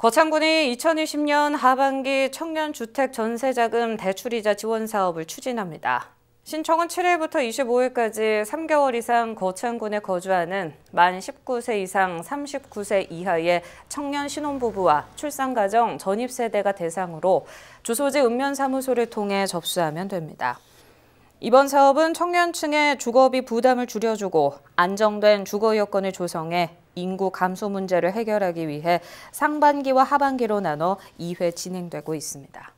거창군이 2020년 하반기 청년주택 전세자금 대출이자 지원 사업을 추진합니다. 신청은 7일부터 25일까지 3개월 이상 거창군에 거주하는 만 19세 이상 39세 이하의 청년 신혼부부와 출산가정 전입세대가 대상으로 주소지 읍면사무소를 통해 접수하면 됩니다. 이번 사업은 청년층의 주거비 부담을 줄여주고 안정된 주거 여건을 조성해 인구 감소 문제를 해결하기 위해 상반기와 하반기로 나눠 2회 진행되고 있습니다.